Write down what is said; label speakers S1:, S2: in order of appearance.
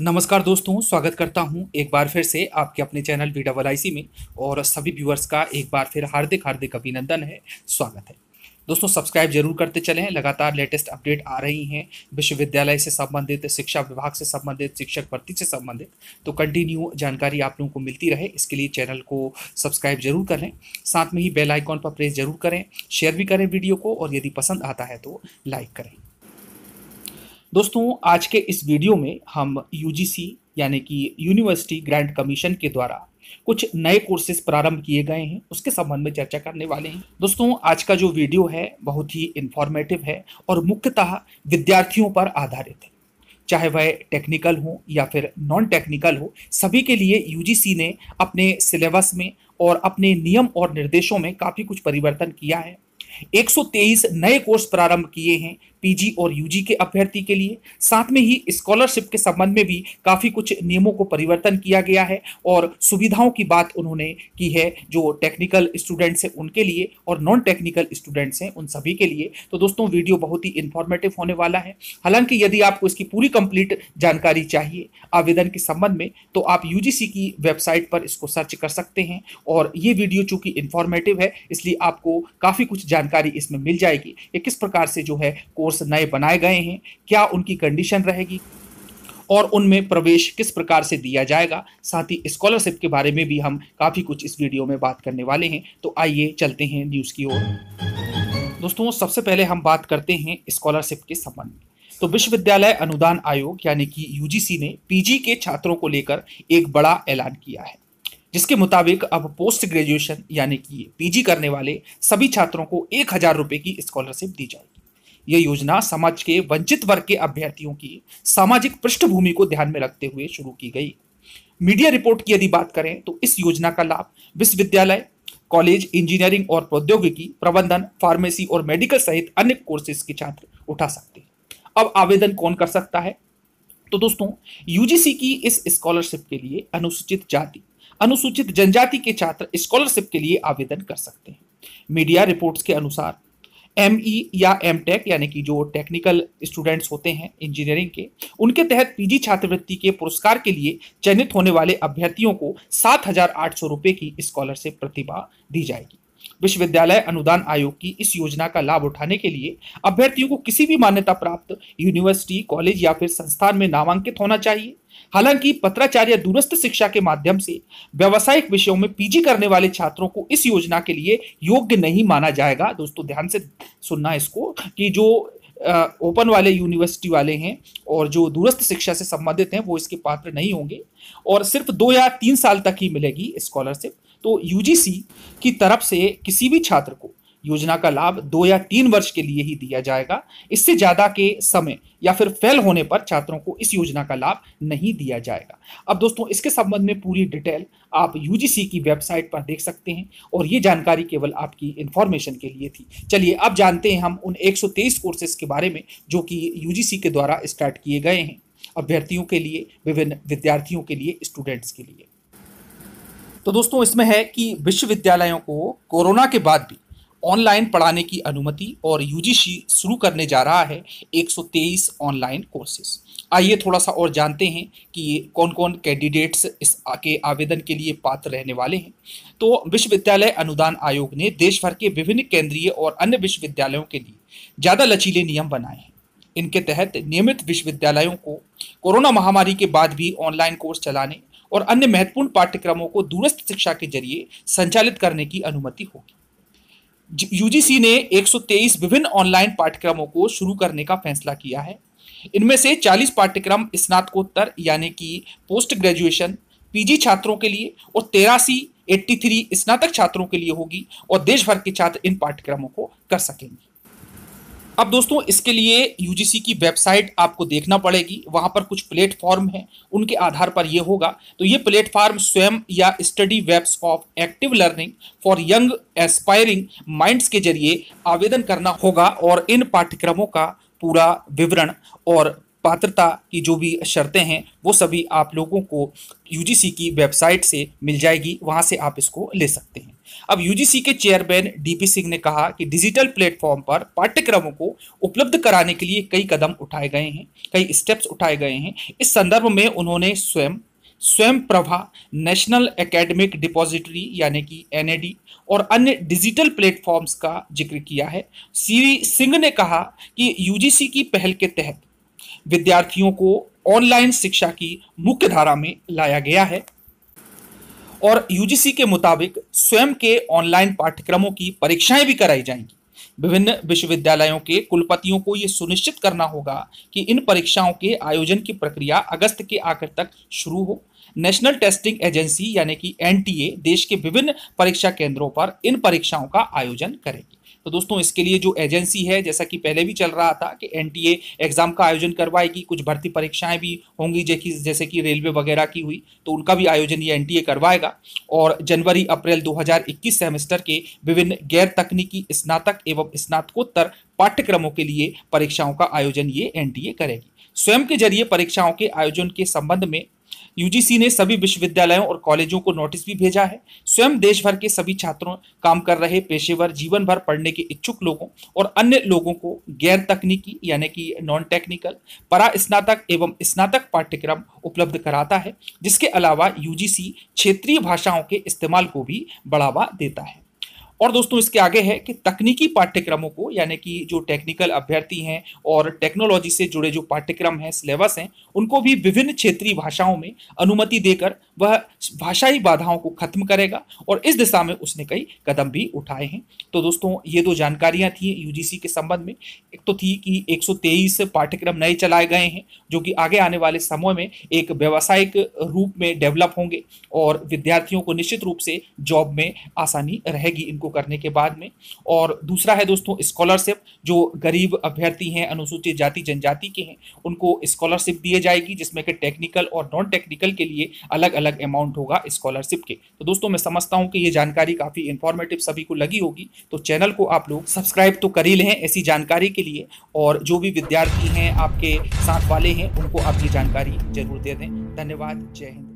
S1: नमस्कार दोस्तों स्वागत करता हूं एक बार फिर से आपके अपने channel V double I C में और सभी व्यूअर्स का एक बार फिर हार्दिक हार्दिक अभिनंदन है स्वागत है दोस्तों सब्सक्राइब जरूर करते चलें लगातार लेटेस्ट अपडेट आ रही हैं विश्वविद्यालय से संबंधित शिक्षा विभाग से संबंधित शिक्षक भर्ती से संबंधित तो कंटिन्यू जानकारी आप लोगों को मिलती रहे इसके लिए चैनल को सब्सक्राइब जरूर कर लें साथ में ही बेल आइकॉन पर प्रेस जरूर करें शेयर भी करें वीडियो को और यदि पसंद आता है तो लाइक करें दोस्तों आज के इस वीडियो में हम यूजीसी यानी कि यूनिवर्सिटी ग्रांट कमीशन के द्वारा कुछ नए कोर्सेज प्रारंभ किए गए हैं उसके संबंध में चर्चा करने वाले हैं दोस्तों आज का जो वीडियो है बहुत ही इन्फॉर्मेटिव है और मुख्यतः विद्यार्थियों पर आधारित है चाहे वह टेक्निकल हो या फिर नॉन टेक्निकल हो सभी के लिए यूजीसी ने अपने सिलेबस में और अपने नियम और निर्देशों में काफ़ी कुछ परिवर्तन किया है 123 नए कोर्स प्रारंभ किए हैं पीजी और यूजी के अभ्यर्थी के लिए साथ में ही स्कॉलरशिप के संबंध में भी काफ़ी कुछ नियमों को परिवर्तन किया गया है और सुविधाओं की बात उन्होंने की है जो टेक्निकल स्टूडेंट्स हैं उनके लिए और नॉन टेक्निकल स्टूडेंट्स हैं उन सभी के लिए तो दोस्तों वीडियो बहुत ही इन्फॉर्मेटिव होने वाला है हालांकि यदि आपको इसकी पूरी कंप्लीट जानकारी चाहिए आवेदन के संबंध में तो आप यू की वेबसाइट पर इसको सर्च कर सकते हैं और ये वीडियो चूंकि इन्फॉर्मेटिव है इसलिए आपको काफ़ी कुछ जानकारी इसमें मिल जाएगी ये किस प्रकार से जो है कोर्स कोर्स नए बनाए गए हैं क्या उनकी कंडीशन रहेगी और उनमें प्रवेश किस प्रकार से दिया जाएगा साथ ही स्कॉलरशिप के बारे में भी हम काफ़ी कुछ इस वीडियो में बात करने वाले हैं तो आइए चलते हैं न्यूज़ की ओर दोस्तों सबसे पहले हम बात करते हैं स्कॉलरशिप के संबंध में तो विश्वविद्यालय अनुदान आयोग यानी कि यूजीसी ने पीजी के छात्रों को लेकर एक बड़ा ऐलान किया है जिसके मुताबिक अब पोस्ट ग्रेजुएशन यानी कि पीजी करने वाले सभी छात्रों को एक हज़ार रुपये की स्कॉलरशिप दी जाएगी यह योजना समाज के वंचित वर्ग के अभ्यर्थियों की सामाजिक पृष्ठभूमि को ध्यान में रखते हुए शुरू की गई मीडिया रिपोर्ट की यदि बात करें तो इस योजना का लाभ विश्वविद्यालय कॉलेज इंजीनियरिंग और प्रौद्योगिकी प्रबंधन फार्मेसी और मेडिकल सहित अन्य कोर्सेज के छात्र उठा सकते हैं अब आवेदन कौन कर सकता है तो दोस्तों यूजीसी की इस स्कॉलरशिप के लिए अनुसूचित जाति अनुसूचित जनजाति के छात्र स्कॉलरशिप के लिए आवेदन कर सकते हैं मीडिया रिपोर्ट्स के अनुसार एम ई e या एम टेक यानी कि जो टेक्निकल स्टूडेंट्स होते हैं इंजीनियरिंग के उनके तहत पीजी छात्रवृत्ति के पुरस्कार के लिए चयनित होने वाले अभ्यर्थियों को सात हजार आठ सौ रुपये की स्कॉलरशिप प्रतिभा दी जाएगी विश्वविद्यालय अनुदान आयोग की इस योजना का लाभ उठाने के लिए अभ्यर्थियों को किसी भी मान्यता प्राप्त यूनिवर्सिटी कॉलेज या फिर संस्थान में नामांकित होना चाहिए हालांकि पत्राचार्य दूरस्थ शिक्षा के माध्यम से व्यावसायिक विषयों में पीजी करने वाले छात्रों को इस योजना के लिए योग्य नहीं माना जाएगा दोस्तों ध्यान से सुनना इसको कि जो ओपन वाले यूनिवर्सिटी वाले हैं और जो दूरस्थ शिक्षा से संबंधित हैं वो इसके पात्र नहीं होंगे और सिर्फ दो या तीन साल तक ही मिलेगी स्कॉलरशिप तो यूजीसी की तरफ से किसी भी छात्र को योजना का लाभ दो या तीन वर्ष के लिए ही दिया जाएगा इससे ज़्यादा के समय या फिर फेल होने पर छात्रों को इस योजना का लाभ नहीं दिया जाएगा अब दोस्तों इसके संबंध में पूरी डिटेल आप यूजीसी की वेबसाइट पर देख सकते हैं और ये जानकारी केवल आपकी इन्फॉर्मेशन के लिए थी चलिए अब जानते हैं हम उन एक कोर्सेज के बारे में जो कि यू के द्वारा स्टार्ट किए गए हैं अभ्यर्थियों के लिए विभिन्न विद्यार्थियों के लिए स्टूडेंट्स के लिए तो दोस्तों इसमें है कि विश्वविद्यालयों को कोरोना के बाद भी ऑनलाइन पढ़ाने की अनुमति और यूजीसी शुरू करने जा रहा है 123 ऑनलाइन कोर्सेस आइए थोड़ा सा और जानते हैं कि ये कौन कौन कैंडिडेट्स इस के आवेदन के लिए पात्र रहने वाले हैं तो विश्वविद्यालय अनुदान आयोग ने देश भर के विभिन्न केंद्रीय और अन्य विश्वविद्यालयों के लिए ज़्यादा लचीले नियम बनाए हैं इनके तहत नियमित विश्वविद्यालयों को कोरोना महामारी के बाद भी ऑनलाइन कोर्स चलाने और अन्य महत्वपूर्ण पाठ्यक्रमों को दूरस्थ शिक्षा के जरिए संचालित करने की अनुमति होगी यूजीसी ने 123 विभिन्न ऑनलाइन पाठ्यक्रमों को शुरू करने का फैसला किया है इनमें से 40 पाठ्यक्रम स्नातकोत्तर यानी कि पोस्ट ग्रेजुएशन पीजी छात्रों के लिए और तेरासी एट्टी स्नातक छात्रों के लिए होगी और देश भर के छात्र इन पाठ्यक्रमों को कर सकेंगे अब दोस्तों इसके लिए यूजीसी की वेबसाइट आपको देखना पड़ेगी वहाँ पर कुछ प्लेटफॉर्म हैं उनके आधार पर यह होगा तो ये प्लेटफॉर्म स्वयं या study webs of active learning for young aspiring minds के जरिए आवेदन करना होगा और इन पाठ्यक्रमों का पूरा विवरण और पात्रता की जो भी शर्तें हैं वो सभी आप लोगों को यू की वेबसाइट से मिल जाएगी वहाँ से आप इसको ले सकते हैं अब यूजीसी के चेयरमैन डीपी सिंह ने कहा कि डिजिटल प्लेटफॉर्म पर पाठ्यक्रमों को उपलब्ध कराने के लिए कई कदम उठाए गए हैं कई स्टेप्स उठाए गए हैं इस संदर्भ में उन्होंने स्वयं स्वयं प्रभा नेशनल एकेडमिक डिपॉजिटरी यानी कि एन और अन्य डिजिटल प्लेटफॉर्म्स का जिक्र किया है श्री सिंह ने कहा कि यूजीसी की पहल के तहत विद्यार्थियों को ऑनलाइन शिक्षा की मुख्य धारा में लाया गया है और यूजीसी के मुताबिक स्वयं के ऑनलाइन पाठ्यक्रमों की परीक्षाएं भी कराई जाएंगी विभिन्न विश्वविद्यालयों के कुलपतियों को यह सुनिश्चित करना होगा कि इन परीक्षाओं के आयोजन की प्रक्रिया अगस्त के आखिर तक शुरू हो नेशनल टेस्टिंग एजेंसी यानी कि एनटीए देश के विभिन्न परीक्षा केंद्रों पर इन परीक्षाओं का आयोजन करेगी तो दोस्तों इसके लिए जो एजेंसी है जैसा कि पहले भी चल रहा था कि एन एग्ज़ाम का आयोजन करवाएगी कुछ भर्ती परीक्षाएं भी होंगी जैसे कि रेलवे वगैरह की हुई तो उनका भी आयोजन ये एन करवाएगा और जनवरी अप्रैल 2021 सेमेस्टर के विभिन्न गैर तकनीकी स्नातक एवं स्नातकोत्तर पाठ्यक्रमों के लिए परीक्षाओं का आयोजन ये एन करेगी स्वयं के जरिए परीक्षाओं के आयोजन के संबंध में यूजीसी ने सभी विश्वविद्यालयों और कॉलेजों को नोटिस भी भेजा है स्वयं देश भर के सभी छात्रों काम कर रहे पेशेवर जीवन भर पढ़ने के इच्छुक लोगों और अन्य लोगों को गैर तकनीकी यानी कि नॉन टेक्निकल परा स्नातक एवं स्नातक पाठ्यक्रम उपलब्ध कराता है जिसके अलावा यूजीसी क्षेत्रीय भाषाओं के इस्तेमाल को भी बढ़ावा देता है और दोस्तों इसके आगे है कि तकनीकी पाठ्यक्रमों को यानी कि जो टेक्निकल अभ्यर्थी हैं और टेक्नोलॉजी से जुड़े जो पाठ्यक्रम हैं सिलेबस हैं उनको भी विभिन्न क्षेत्रीय भाषाओं में अनुमति देकर वह भाषाई बाधाओं को खत्म करेगा और इस दिशा में उसने कई कदम भी उठाए हैं तो दोस्तों ये दो जानकारियाँ थी यू के संबंध में एक तो थी कि एक पाठ्यक्रम नए चलाए गए हैं जो कि आगे आने वाले समय में एक व्यावसायिक रूप में डेवलप होंगे और विद्यार्थियों को निश्चित रूप से जॉब में आसानी रहेगी इनको को करने के बाद में और दूसरा है दोस्तों स्कॉलरशिप जो गरीब अभ्यर्थी हैं अनुसूचित जाति जनजाति के हैं उनको स्कॉलरशिप दिए जाएगी जिसमें कि टेक्निकल और नॉन टेक्निकल के लिए अलग अलग अमाउंट होगा स्कॉलरशिप के तो दोस्तों मैं समझता हूँ कि ये जानकारी काफ़ी इन्फॉर्मेटिव सभी को लगी होगी तो चैनल को आप लोग सब्सक्राइब तो कर ही लें ऐसी जानकारी के लिए और जो भी विद्यार्थी हैं आपके साथ वाले हैं उनको आप ये जानकारी जरूर दे दें धन्यवाद जय हिंद